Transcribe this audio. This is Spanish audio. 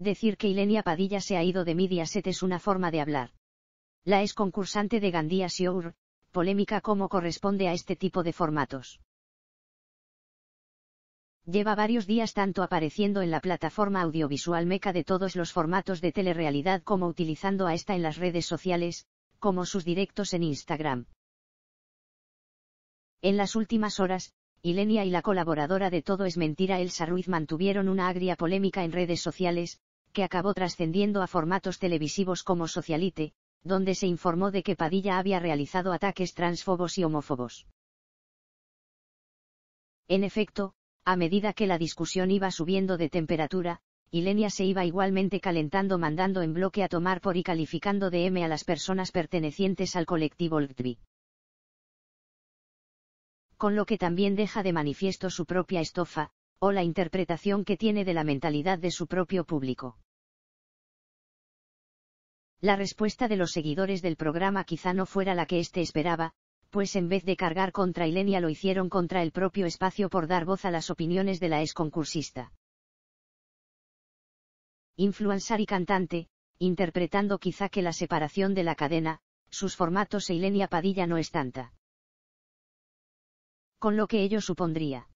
Decir que Ilenia Padilla se ha ido de Mediaset es una forma de hablar. La es concursante de Gandía Siour, polémica como corresponde a este tipo de formatos. Lleva varios días tanto apareciendo en la plataforma audiovisual meca de todos los formatos de telerrealidad como utilizando a esta en las redes sociales, como sus directos en Instagram. En las últimas horas, Ilenia y la colaboradora de Todo es Mentira Elsa Ruiz mantuvieron una agria polémica en redes sociales, que acabó trascendiendo a formatos televisivos como Socialite, donde se informó de que Padilla había realizado ataques transfobos y homófobos. En efecto, a medida que la discusión iba subiendo de temperatura, Ilenia se iba igualmente calentando mandando en bloque a tomar por y calificando de M a las personas pertenecientes al colectivo LGTBI. Con lo que también deja de manifiesto su propia estofa, o la interpretación que tiene de la mentalidad de su propio público. La respuesta de los seguidores del programa quizá no fuera la que éste esperaba, pues en vez de cargar contra Ilenia lo hicieron contra el propio espacio por dar voz a las opiniones de la exconcursista. Influencer y cantante, interpretando quizá que la separación de la cadena, sus formatos e Ilenia Padilla no es tanta. Con lo que ello supondría.